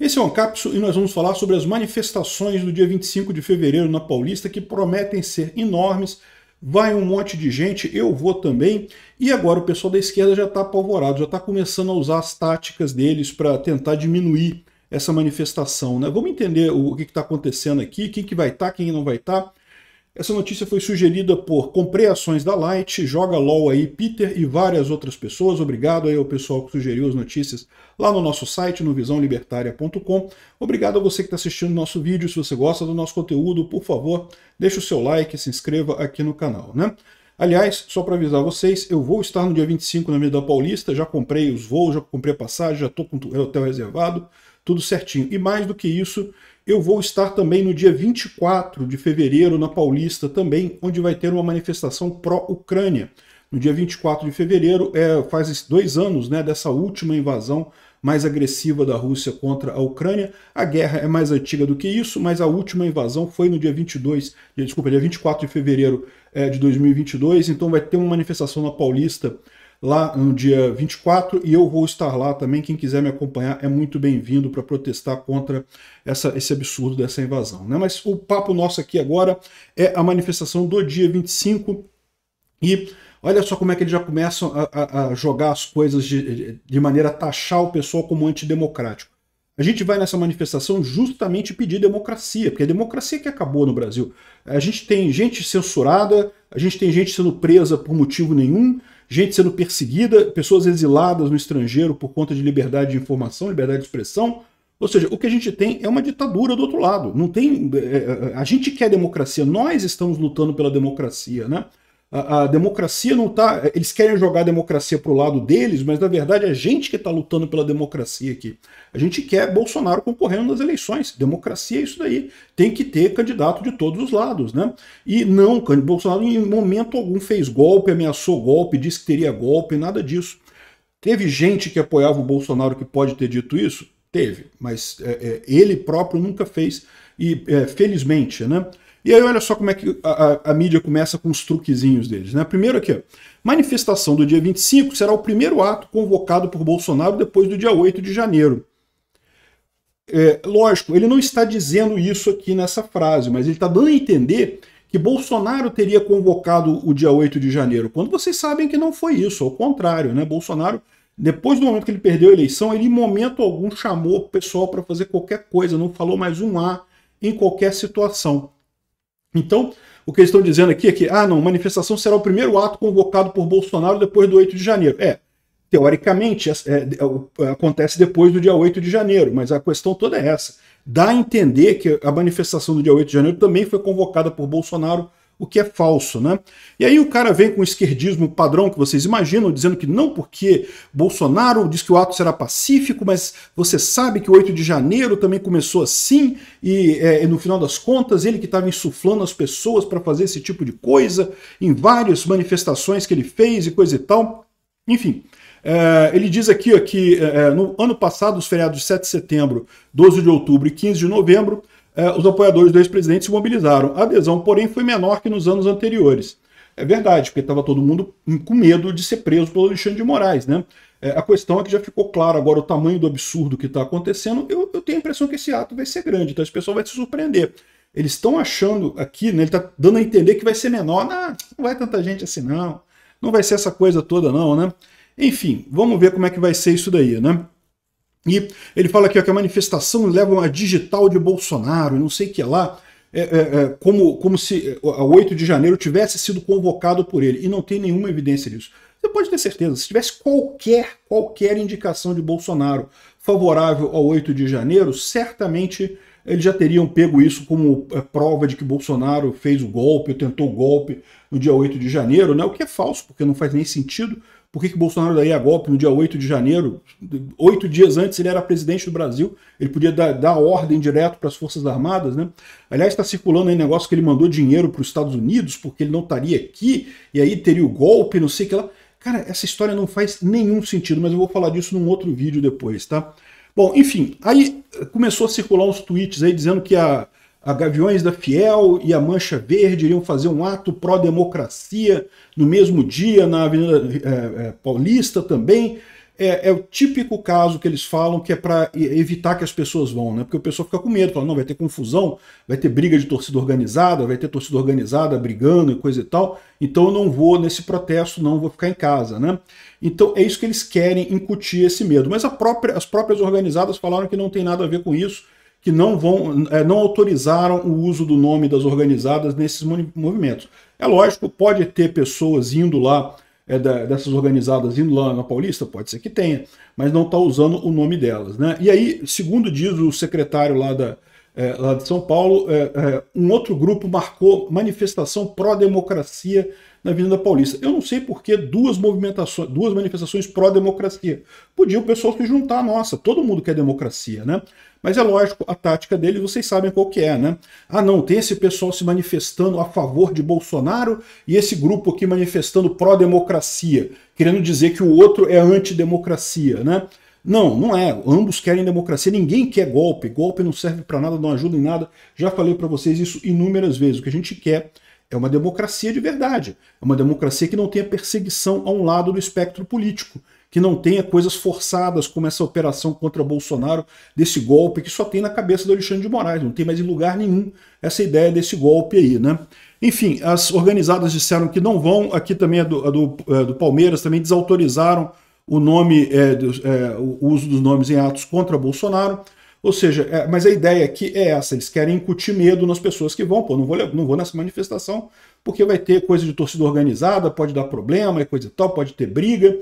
Esse é o Ancapso e nós vamos falar sobre as manifestações do dia 25 de fevereiro na Paulista, que prometem ser enormes. Vai um monte de gente, eu vou também. E agora o pessoal da esquerda já está apavorado, já está começando a usar as táticas deles para tentar diminuir essa manifestação. Né? Vamos entender o que está acontecendo aqui, quem que vai estar, tá, quem não vai estar. Tá. Essa notícia foi sugerida por Comprei Ações da Light, Joga LOL aí, Peter e várias outras pessoas. Obrigado aí ao pessoal que sugeriu as notícias lá no nosso site, no visãolibertaria.com. Obrigado a você que está assistindo o nosso vídeo. Se você gosta do nosso conteúdo, por favor, deixe o seu like, se inscreva aqui no canal, né? Aliás, só para avisar vocês, eu vou estar no dia 25 na Avenida Paulista, já comprei os voos, já comprei a passagem, já estou com o hotel reservado, tudo certinho. E mais do que isso, eu vou estar também no dia 24 de fevereiro na Paulista também, onde vai ter uma manifestação pró-Ucrânia. No dia 24 de fevereiro, é, faz dois anos né, dessa última invasão mais agressiva da Rússia contra a Ucrânia. A guerra é mais antiga do que isso, mas a última invasão foi no dia 22, desculpa, dia 24 de fevereiro é, de 2022. Então vai ter uma manifestação na Paulista lá no dia 24 e eu vou estar lá também. Quem quiser me acompanhar é muito bem-vindo para protestar contra essa, esse absurdo dessa invasão. Né? Mas o papo nosso aqui agora é a manifestação do dia 25 e olha só como é que eles já começam a, a, a jogar as coisas de, de maneira a taxar o pessoal como antidemocrático. A gente vai nessa manifestação justamente pedir democracia, porque é a democracia que acabou no Brasil. A gente tem gente censurada, a gente tem gente sendo presa por motivo nenhum, gente sendo perseguida, pessoas exiladas no estrangeiro por conta de liberdade de informação, liberdade de expressão. Ou seja, o que a gente tem é uma ditadura do outro lado. Não tem, é, é, a gente quer democracia, nós estamos lutando pela democracia, né? a, a democracia não está. Eles querem jogar a democracia para o lado deles, mas na verdade é a gente que está lutando pela democracia aqui. A gente quer Bolsonaro concorrendo nas eleições. Democracia é isso daí. Tem que ter candidato de todos os lados, né? E não, Bolsonaro em momento algum fez golpe, ameaçou golpe, disse que teria golpe, nada disso. Teve gente que apoiava o Bolsonaro que pode ter dito isso? Teve, mas é, é, ele próprio nunca fez, e é, felizmente, né? E aí olha só como é que a, a, a mídia começa com os truquezinhos deles. Né? Primeiro aqui, manifestação do dia 25 será o primeiro ato convocado por Bolsonaro depois do dia 8 de janeiro. É, lógico, ele não está dizendo isso aqui nessa frase, mas ele está dando a entender que Bolsonaro teria convocado o dia 8 de janeiro, quando vocês sabem que não foi isso, ao contrário, né? Bolsonaro, depois do momento que ele perdeu a eleição, ele em momento algum chamou o pessoal para fazer qualquer coisa, não falou mais um A em qualquer situação. Então, o que eles estão dizendo aqui é que, ah, não, manifestação será o primeiro ato convocado por Bolsonaro depois do 8 de janeiro. É, teoricamente, é, é, é, acontece depois do dia 8 de janeiro, mas a questão toda é essa. Dá a entender que a manifestação do dia 8 de janeiro também foi convocada por Bolsonaro o que é falso, né? E aí o cara vem com o esquerdismo padrão que vocês imaginam, dizendo que não porque Bolsonaro diz que o ato será pacífico, mas você sabe que o 8 de janeiro também começou assim, e, é, e no final das contas ele que estava insuflando as pessoas para fazer esse tipo de coisa, em várias manifestações que ele fez e coisa e tal. Enfim, é, ele diz aqui ó, que é, é no ano passado, os feriados de 7 de setembro, 12 de outubro e 15 de novembro, eh, os apoiadores do ex-presidente se mobilizaram. A adesão, porém, foi menor que nos anos anteriores. É verdade, porque estava todo mundo com medo de ser preso pelo Alexandre de Moraes, né? É, a questão é que já ficou claro agora o tamanho do absurdo que está acontecendo. Eu, eu, tenho a impressão que esse ato vai ser grande, então esse pessoal vai se surpreender. Eles estão achando aqui, né? Ele está dando a entender que vai ser menor. não vai tanta gente assim, não. Não vai ser essa coisa toda, não, né? Enfim, vamos ver como é que vai ser isso daí, né? E ele fala aqui ó, que a manifestação leva a digital de Bolsonaro, não sei o que lá, é, é, é, como, como se a é, 8 de janeiro tivesse sido convocado por ele. E não tem nenhuma evidência disso. Você pode ter certeza, se tivesse qualquer, qualquer indicação de Bolsonaro favorável ao 8 de janeiro, certamente eles já teriam pego isso como é, prova de que Bolsonaro fez o golpe, ou tentou o golpe no dia 8 de janeiro, né? o que é falso, porque não faz nem sentido por que, que Bolsonaro daria golpe no dia 8 de janeiro? Oito dias antes ele era presidente do Brasil, ele podia dar, dar ordem direto para as Forças Armadas, né? Aliás, está circulando aí negócio que ele mandou dinheiro para os Estados Unidos porque ele não estaria aqui, e aí teria o golpe, não sei o que lá. Cara, essa história não faz nenhum sentido, mas eu vou falar disso num outro vídeo depois, tá? Bom, enfim, aí começou a circular uns tweets aí dizendo que a, a Gaviões da Fiel e a Mancha Verde iriam fazer um ato pró-democracia no mesmo dia na Avenida é, é, Paulista também. É, é, o típico caso que eles falam que é para evitar que as pessoas vão, né? Porque o pessoal fica com medo, fala, não, vai ter confusão, vai ter briga de torcida organizada, vai ter torcida organizada brigando e coisa e tal, então eu não vou nesse protesto, não vou ficar em casa, né? Então é isso que eles querem incutir esse medo. Mas própria, as próprias organizadas falaram que não tem nada a ver com isso, que não, vão, é, não autorizaram o uso do nome das organizadas nesses movimentos. É lógico, pode ter pessoas indo lá, é, dessas organizadas indo lá na Paulista, pode ser que tenha, mas não está usando o nome delas. Né? E aí, segundo diz o secretário lá, da, é, lá de São Paulo, é, é, um outro grupo marcou manifestação pró-democracia na Avenida Paulista. Eu não sei por que duas movimentações, duas manifestações pró-democracia. Podia o pessoal se juntar, nossa, todo mundo quer democracia, né? Mas é lógico, a tática dele vocês sabem qual que é, né? Ah não, tem esse pessoal se manifestando a favor de Bolsonaro e esse grupo aqui manifestando pró-democracia, querendo dizer que o outro é antidemocracia, né? Não, não é. Ambos querem democracia. Ninguém quer golpe. Golpe não serve para nada, não ajuda em nada. Já falei para vocês isso inúmeras vezes. O que a gente quer é uma democracia de verdade. É uma democracia que não tenha perseguição a um lado do espectro político que não tenha coisas forçadas, como essa operação contra Bolsonaro, desse golpe que só tem na cabeça do Alexandre de Moraes, não tem mais em lugar nenhum essa ideia desse golpe aí, né? Enfim, as organizadas disseram que não vão, aqui também a do, a do, a é, do Palmeiras também desautorizaram o nome, é, é, o uso dos nomes em atos contra Bolsonaro. Ou seja, é, mas a ideia aqui é essa, eles querem incutir medo nas pessoas que vão, pô, não vou, não vou nessa manifestação, porque vai ter coisa de torcida organizada, pode dar problema, é coisa e tal, pode ter briga.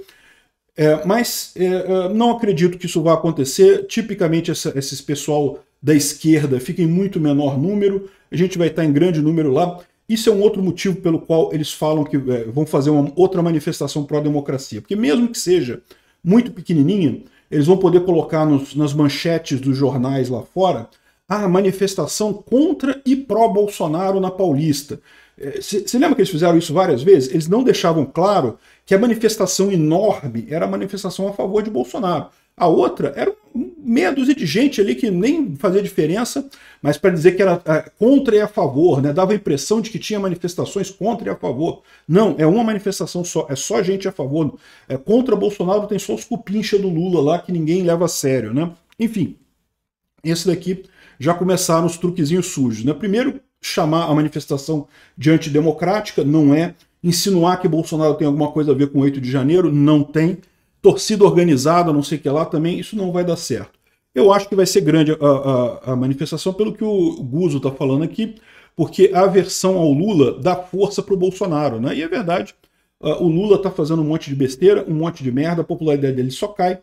É, mas é, é, não acredito que isso vá acontecer. Tipicamente, essa, esses pessoal da esquerda fica em muito menor número. A gente vai estar em grande número lá. Isso é um outro motivo pelo qual eles falam que é, vão fazer uma outra manifestação pró-democracia. Porque, mesmo que seja muito pequenininha, eles vão poder colocar nos, nas manchetes dos jornais lá fora a manifestação contra e pró-Bolsonaro na Paulista. Você é, lembra que eles fizeram isso várias vezes? Eles não deixavam claro que a manifestação enorme era a manifestação a favor de Bolsonaro. A outra era meia dúzia de gente ali que nem fazia diferença, mas para dizer que era é, contra e a favor, né? dava a impressão de que tinha manifestações contra e a favor. Não, é uma manifestação só, é só gente a favor. É, contra Bolsonaro tem só os cupincha do Lula lá que ninguém leva a sério. Né? Enfim, esse daqui já começaram os truquezinhos sujos. Né? Primeiro, chamar a manifestação de antidemocrática, não é. Insinuar que Bolsonaro tem alguma coisa a ver com 8 de janeiro, não tem. Torcida organizada, não sei o que lá também, isso não vai dar certo. Eu acho que vai ser grande a, a, a manifestação, pelo que o Guzo está falando aqui, porque a aversão ao Lula dá força para o Bolsonaro, né? E é verdade, uh, o Lula está fazendo um monte de besteira, um monte de merda, a popularidade dele só cai.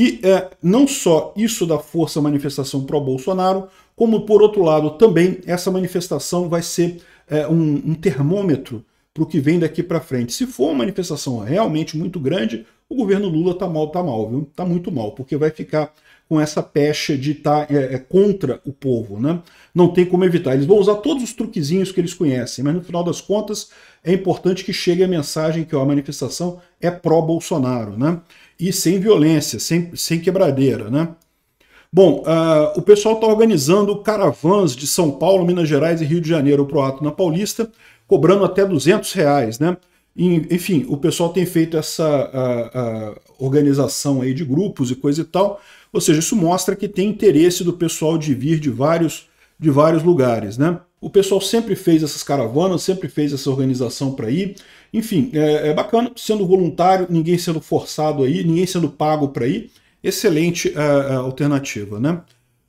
E é, não só isso da força manifestação pró-Bolsonaro, como por outro lado também essa manifestação vai ser é, um, um termômetro para o que vem daqui para frente. Se for uma manifestação realmente muito grande, o governo Lula está mal, está mal, viu? Tá muito mal, porque vai ficar com essa pecha de estar tá, é, é, contra o povo, né? Não tem como evitar. Eles vão usar todos os truquezinhos que eles conhecem, mas no final das contas é importante que chegue a mensagem que ó, a manifestação é pró-Bolsonaro, né? e sem violência, sem, sem quebradeira, né? Bom, uh, o pessoal está organizando caravans de São Paulo, Minas Gerais e Rio de Janeiro para o ato na Paulista, cobrando até 200 reais, né? Enfim, o pessoal tem feito essa uh, uh, organização aí de grupos e coisa e tal, ou seja, isso mostra que tem interesse do pessoal de vir de vários, de vários lugares, né? O pessoal sempre fez essas caravanas, sempre fez essa organização para ir, enfim, é, é bacana, sendo voluntário, ninguém sendo forçado aí, ninguém sendo pago para ir. Excelente é, é, alternativa, né?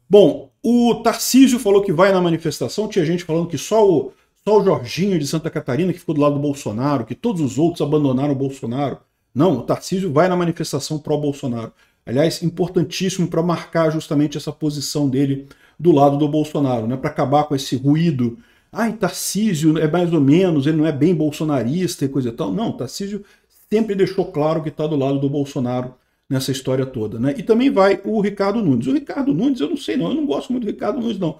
Bom, o Tarcísio falou que vai na manifestação, tinha gente falando que só o, só o Jorginho de Santa Catarina que ficou do lado do Bolsonaro, que todos os outros abandonaram o Bolsonaro. Não, o Tarcísio vai na manifestação pró-Bolsonaro. Aliás, importantíssimo para marcar justamente essa posição dele do lado do Bolsonaro, né? para acabar com esse ruído Ai, Tarcísio é mais ou menos, ele não é bem bolsonarista e coisa e tal. Não, Tarcísio sempre deixou claro que está do lado do Bolsonaro nessa história toda, né? E também vai o Ricardo Nunes. O Ricardo Nunes, eu não sei não, eu não gosto muito do Ricardo Nunes não.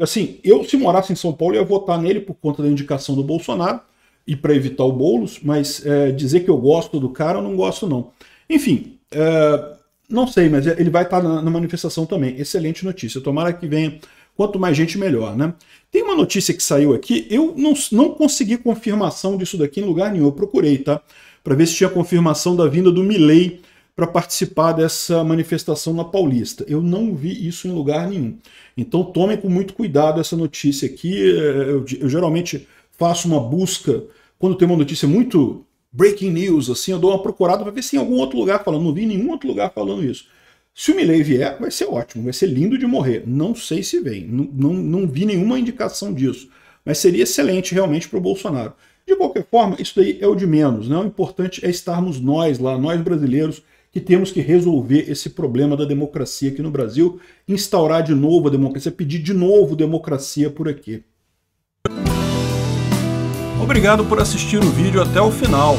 Assim, eu se morasse em São Paulo eu ia votar nele por conta da indicação do Bolsonaro e para evitar o Boulos, mas é, dizer que eu gosto do cara, eu não gosto não. Enfim, é, não sei, mas ele vai estar tá na, na manifestação também. Excelente notícia. Tomara que venha Quanto mais gente, melhor, né? Tem uma notícia que saiu aqui, eu não, não consegui confirmação disso daqui em lugar nenhum, eu procurei, tá? Para ver se tinha confirmação da vinda do Milley para participar dessa manifestação na Paulista. Eu não vi isso em lugar nenhum. Então tomem com muito cuidado essa notícia aqui. É, eu, eu geralmente faço uma busca quando tem uma notícia muito breaking news, assim, eu dou uma procurada para ver se em algum outro lugar falando. Não vi em nenhum outro lugar falando isso. Se o Milley vier, vai ser ótimo, vai ser lindo de morrer. Não sei se vem, não, não, não vi nenhuma indicação disso, mas seria excelente realmente para o Bolsonaro. De qualquer forma, isso daí é o de menos, né? o importante é estarmos nós lá, nós brasileiros, que temos que resolver esse problema da democracia aqui no Brasil, instaurar de novo a democracia, pedir de novo democracia por aqui. Obrigado por assistir o vídeo até o final.